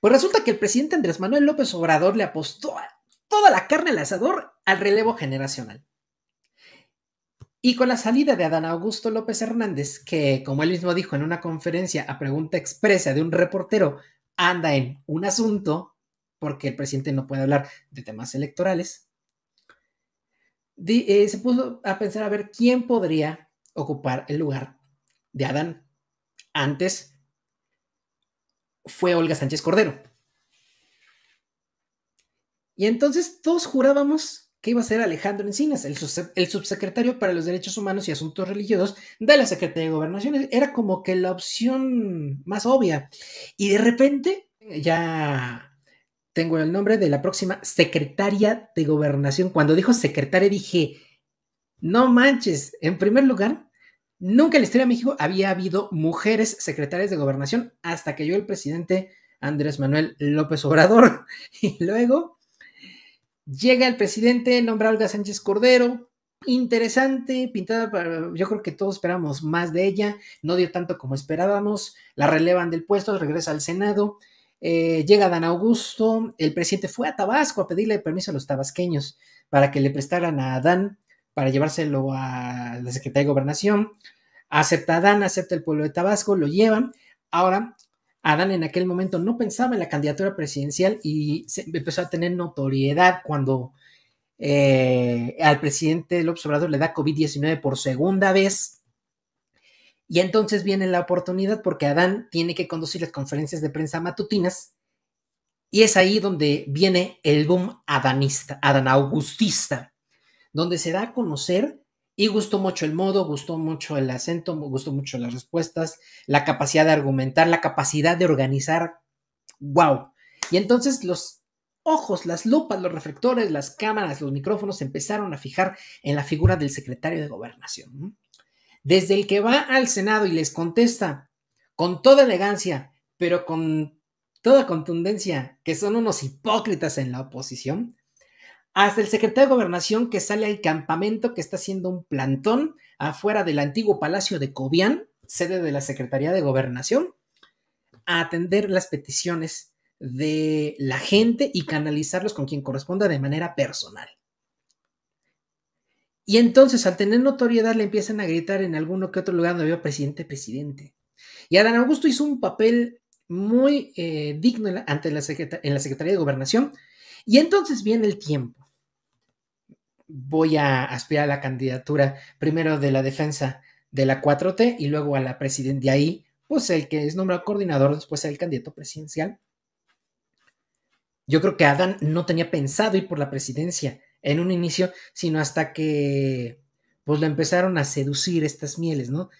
Pues resulta que el presidente Andrés Manuel López Obrador le apostó toda la carne al asador al relevo generacional. Y con la salida de Adán Augusto López Hernández, que como él mismo dijo en una conferencia a pregunta expresa de un reportero, anda en un asunto, porque el presidente no puede hablar de temas electorales, eh, se puso a pensar a ver quién podría ocupar el lugar de Adán. Antes fue Olga Sánchez Cordero. Y entonces todos jurábamos que iba a ser Alejandro Encinas, el, subsecretario para los Derechos Humanos y Asuntos Religiosos de la Secretaría de Gobernación. Era como que la opción más obvia. Y de repente ya tengo el nombre de la próxima secretaria de Gobernación. Cuando dijo secretaria dije, no manches, en primer lugar, Nunca en la historia de México había habido mujeres secretarias de gobernación hasta que llegó el presidente Andrés Manuel López Obrador. Y luego llega el presidente, nombra Olga Sánchez Cordero. Interesante, pintada Yo creo que todos esperamos más de ella. No dio tanto como esperábamos. La relevan del puesto, regresa al Senado. Eh, llega Dan Augusto. El presidente fue a Tabasco a pedirle permiso a los tabasqueños para que le prestaran a Dan para llevárselo a la Secretaría de Gobernación. Acepta Adán, acepta el pueblo de Tabasco, lo llevan. Ahora, Adán en aquel momento no pensaba en la candidatura presidencial y empezó a tener notoriedad cuando eh, al presidente López Obrador le da COVID-19 por segunda vez. Y entonces viene la oportunidad porque Adán tiene que conducir las conferencias de prensa matutinas y es ahí donde viene el boom adanista, adanaugustista donde se da a conocer y gustó mucho el modo, gustó mucho el acento, gustó mucho las respuestas, la capacidad de argumentar, la capacidad de organizar. ¡Wow! Y entonces los ojos, las lupas, los reflectores, las cámaras, los micrófonos empezaron a fijar en la figura del secretario de gobernación. Desde el que va al Senado y les contesta con toda elegancia, pero con toda contundencia, que son unos hipócritas en la oposición, hasta el secretario de Gobernación que sale al campamento que está haciendo un plantón afuera del antiguo Palacio de Cobián, sede de la Secretaría de Gobernación, a atender las peticiones de la gente y canalizarlos con quien corresponda de manera personal. Y entonces, al tener notoriedad, le empiezan a gritar en alguno que otro lugar donde había presidente, presidente. Y Adán Augusto hizo un papel muy eh, digno ante la en la Secretaría de Gobernación. Y entonces viene el tiempo voy a aspirar a la candidatura primero de la defensa de la 4T y luego a la presidencia. De ahí, pues el que es nombrado coordinador, después el candidato presidencial. Yo creo que Adán no tenía pensado ir por la presidencia en un inicio, sino hasta que pues lo empezaron a seducir estas mieles, ¿no?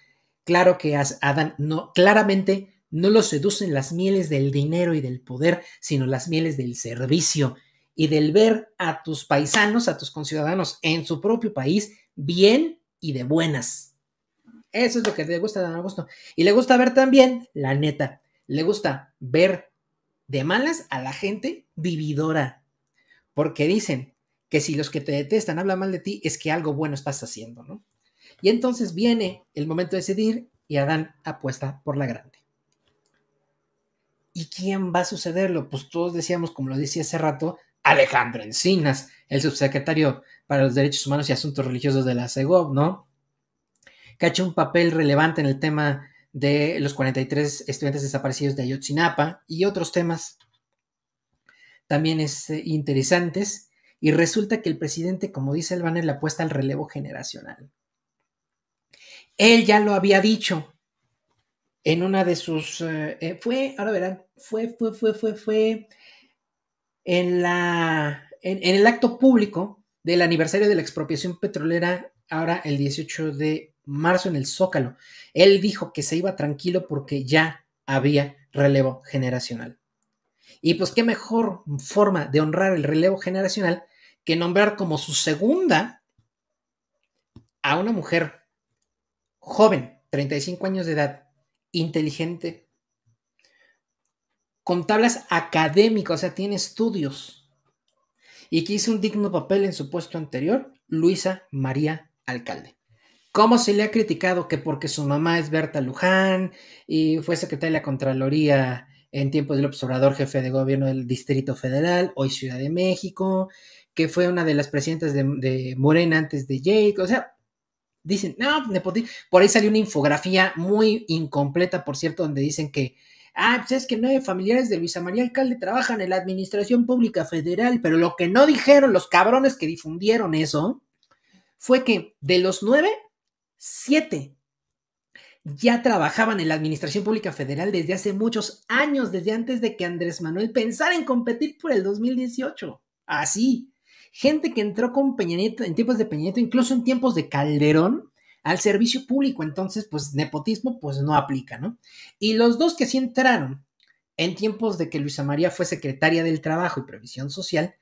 Claro que Adán no, claramente no lo seducen las mieles del dinero y del poder, sino las mieles del servicio y del ver a tus paisanos, a tus conciudadanos en su propio país, bien y de buenas. Eso es lo que le gusta a Adán Augusto. Y le gusta ver también, la neta, le gusta ver de malas a la gente vividora. Porque dicen que si los que te detestan hablan mal de ti, es que algo bueno estás haciendo, ¿no? Y entonces viene el momento de decidir y Adán apuesta por la grande. ¿Y quién va a sucederlo? Pues todos decíamos, como lo decía hace rato, Alejandro Encinas, el subsecretario para los Derechos Humanos y Asuntos Religiosos de la CEGOV, ¿no? Que ha hecho un papel relevante en el tema de los 43 estudiantes desaparecidos de Ayotzinapa y otros temas también es, este, interesantes. Y resulta que el presidente, como dice el banner, le apuesta al relevo generacional. Él ya lo había dicho en una de sus... Eh, eh, fue, ahora verán, fue, fue, fue, fue, fue en, la, en, el acto público del aniversario de la expropiación petrolera, ahora el 18 de marzo en el Zócalo. Él dijo que se iba tranquilo porque ya había relevo generacional. Y pues qué mejor forma de honrar el relevo generacional que nombrar como su segunda a una mujer joven, 35 años de edad, inteligente, con tablas académicas, o sea, tiene estudios. Y que hizo un digno papel en su puesto anterior, Luisa María Alcalde. ¿Cómo se le ha criticado que porque su mamá es Berta Luján y fue secretaria de la Contraloría en tiempos del observador jefe de gobierno del Distrito Federal, hoy Ciudad de México, que fue una de las presidentas de, Morena antes de Jake? O sea, dicen, no, pues, Por ahí salió una infografía muy incompleta, por cierto, donde dicen que ah, pues es que nueve familiares de Luisa María Alcalde trabajan en la Administración Pública Federal, pero lo que no dijeron los cabrones que difundieron eso fue que de los nueve, siete ya trabajaban en la Administración Pública Federal desde hace muchos años, desde antes de que Andrés Manuel pensara en competir por el 2018. Así, gente que entró con Peña en tiempos de Peña incluso en tiempos de Calderón, al servicio público. Entonces, pues nepotismo, pues no aplica, ¿no? Y los dos que sí entraron en tiempos de que Luisa María fue secretaria del Trabajo y Previsión Social,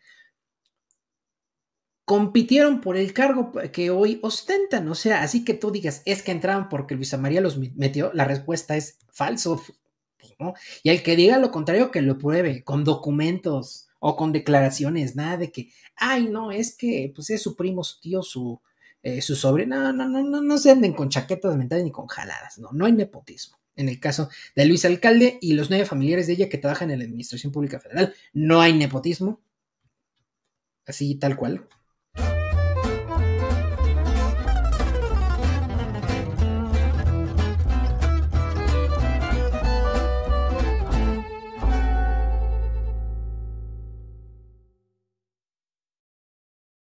compitieron por el cargo que hoy ostentan. O sea, así que tú digas, es que entraron porque Luisa María los metió, la respuesta es falso. Pues, ¿no? Y el que diga lo contrario, que lo pruebe con documentos o con declaraciones, nada de que, ay, no, es que pues es su primo, su tío, su, eh, su sobrina. No, no, no, no se anden con chaquetas mentales ni con jaladas, no, no hay nepotismo. En el caso de Luis Alcalde y los nueve familiares de ella que trabajan en la Administración Pública Federal, no hay nepotismo. Así tal cual,